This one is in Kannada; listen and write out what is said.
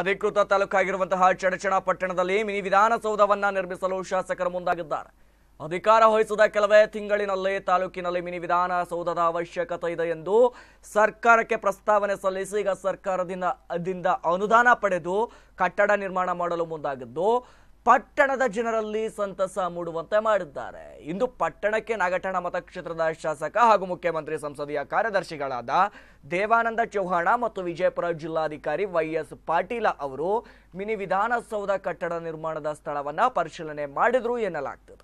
ಅಧಿಕೃತ ತಾಲೂಕಾಗಿರುವಂತಹ ಚಡಚಣ ಪಟ್ಟಣದಲ್ಲಿ ಮಿನಿ ವಿಧಾನಸೌಧವನ್ನ ನಿರ್ಮಿಸಲು ಶಾಸಕರು ಮುಂದಾಗಿದ್ದಾರೆ ಅಧಿಕಾರ ವಹಿಸಿದ ಕೆಲವೇ ತಿಂಗಳಿನಲ್ಲೇ ತಾಲೂಕಿನಲ್ಲಿ ಮಿನಿ ವಿಧಾನಸೌಧದ ಅವಶ್ಯಕತೆ ಇದೆ ಎಂದು ಸರ್ಕಾರಕ್ಕೆ ಪ್ರಸ್ತಾವನೆ ಸಲ್ಲಿಸಿ ಈಗ ಸರ್ಕಾರದಿಂದ ಅನುದಾನ ಪಡೆದು ಕಟ್ಟಡ ನಿರ್ಮಾಣ ಮಾಡಲು ಮುಂದಾಗಿದ್ದು ಪಟ್ಟಣದ ಜನರಲ್ಲಿ ಸಂತಸ ಮೂಡುವಂತೆ ಮಾಡಿದ್ದಾರೆ ಇಂದು ಪಟ್ಟಣಕ್ಕೆ ನಾಗಠಣ ಮತಕ್ಷೇತ್ರದ ಶಾಸಕ ಹಾಗೂ ಮುಖ್ಯಮಂತ್ರಿ ಸಂಸದೀಯ ಕಾರ್ಯದರ್ಶಿಗಳಾದ ದೇವಾನಂದ ಚೌಹಾಣ ಮತ್ತು ವಿಜಯಪುರ ಜಿಲ್ಲಾಧಿಕಾರಿ ವೈಎಸ್ ಪಾಟೀಲ ಅವರು ಮಿನಿ ವಿಧಾನಸೌಧ ಕಟ್ಟಡ ನಿರ್ಮಾಣದ ಸ್ಥಳವನ್ನು ಪರಿಶೀಲನೆ ಮಾಡಿದರು ಎನ್ನಲಾಗ್ತದೆ